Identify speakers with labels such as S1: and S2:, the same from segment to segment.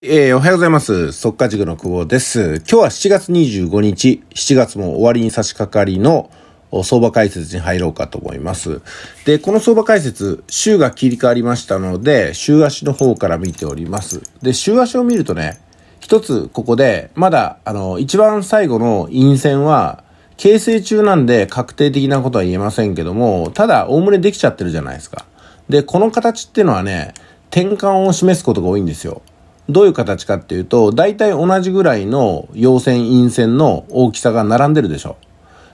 S1: えー、おはようございます。速稼塾の久保です。今日は7月25日、7月も終わりに差し掛かりの相場解説に入ろうかと思います。で、この相場解説、週が切り替わりましたので、週足の方から見ております。で、週足を見るとね、一つここで、まだ、あの、一番最後の陰線は、形成中なんで確定的なことは言えませんけども、ただ、おおむねできちゃってるじゃないですか。で、この形っていうのはね、転換を示すことが多いんですよ。どういう形かっていうと、大体同じぐらいの陽線、陰線の大きさが並んでるでしょ。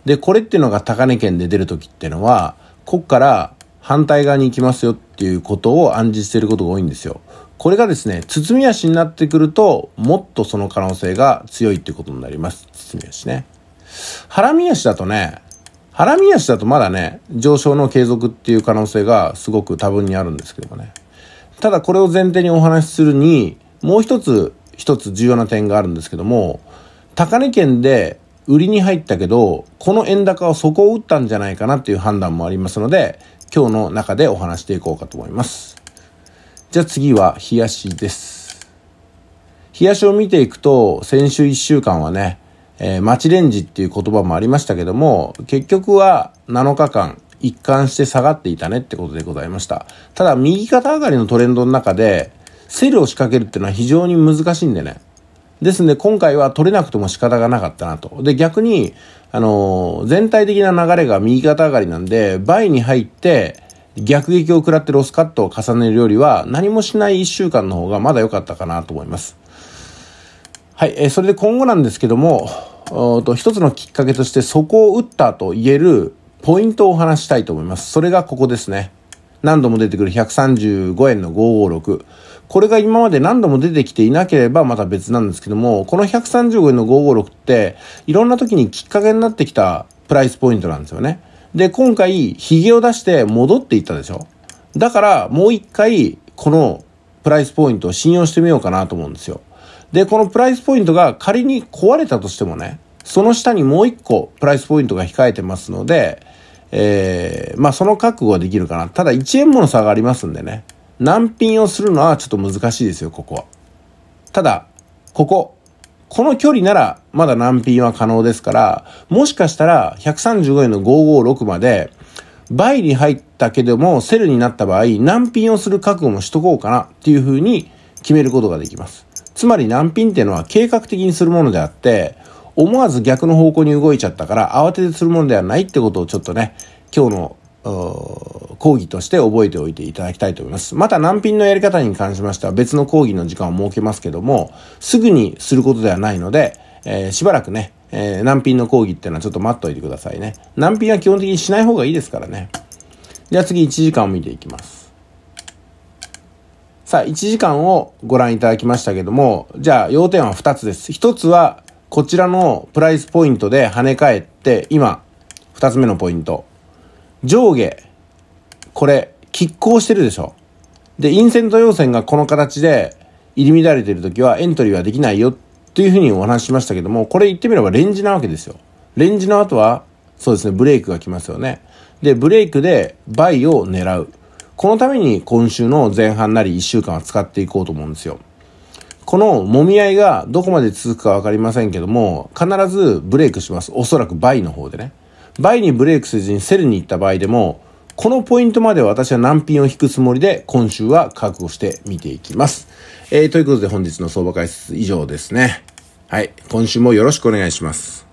S1: で、これっていうのが高値圏で出る時っていうのは、こっから反対側に行きますよっていうことを暗示してることが多いんですよ。これがですね、包み足になってくると、もっとその可能性が強いっていうことになります。包み足ね。腹見足だとね、腹見足だとまだね、上昇の継続っていう可能性がすごく多分にあるんですけどもね。ただこれを前提にお話しするに、もう一つ一つ重要な点があるんですけども高値圏で売りに入ったけどこの円高は底を打ったんじゃないかなっていう判断もありますので今日の中でお話していこうかと思いますじゃあ次は冷やしです冷やしを見ていくと先週1週間はね、えー、レンジっていう言葉もありましたけども結局は7日間一貫して下がっていたねってことでございましたただ右肩上がりのトレンドの中でセルを仕掛けるっていうのは非常に難しいんでね。ですんで、今回は取れなくても仕方がなかったなと。で、逆に、あのー、全体的な流れが右肩上がりなんで、倍に入って、逆撃を食らってロスカットを重ねるよりは、何もしない一週間の方がまだ良かったかなと思います。はい、えー、それで今後なんですけども、と一つのきっかけとして、そこを打ったと言えるポイントをお話したいと思います。それがここですね。何度も出てくる135円の556。これが今まで何度も出てきていなければまた別なんですけども、この135円の556って、いろんな時にきっかけになってきたプライスポイントなんですよね。で、今回、ゲを出して戻っていったでしょだから、もう一回、このプライスポイントを信用してみようかなと思うんですよ。で、このプライスポイントが仮に壊れたとしてもね、その下にもう一個プライスポイントが控えてますので、えー、まあその覚悟はできるかな。ただ1円もの差がありますんでね。難品をするのはちょっと難しいですよ、ここは。ただ、ここ、この距離ならまだ難品は可能ですから、もしかしたら135円の556まで、倍に入ったけどもセルになった場合、難品をする覚悟もしとこうかなっていうふうに決めることができます。つまり難品っていうのは計画的にするものであって、思わず逆の方向に動いちゃったから慌ててするものではないってことをちょっとね、今日の講義として覚えておいていただきたいと思います。また難品のやり方に関しましては別の講義の時間を設けますけども、すぐにすることではないので、えー、しばらくね、えー、難品の講義っていうのはちょっと待っといてくださいね。難品は基本的にしない方がいいですからね。じゃあ次1時間を見ていきます。さあ、1時間をご覧いただきましたけども、じゃあ要点は2つです。1つはこちらのプライスポイントで跳ね返って、今、2つ目のポイント。上下、これ、拮抗してるでしょ。で、陰線と陽線がこの形で入り乱れてる時はエントリーはできないよっていうふうにお話ししましたけども、これ言ってみればレンジなわけですよ。レンジの後は、そうですね、ブレイクが来ますよね。で、ブレイクでバイを狙う。このために今週の前半なり1週間は使っていこうと思うんですよ。この揉み合いがどこまで続くかわかりませんけども、必ずブレイクします。おそらく倍の方でね。バイにブレイクせずにセルに行った場合でも、このポイントまで私は難品を引くつもりで、今週は覚悟して見ていきます。えー、ということで本日の相場解説以上ですね。はい。今週もよろしくお願いします。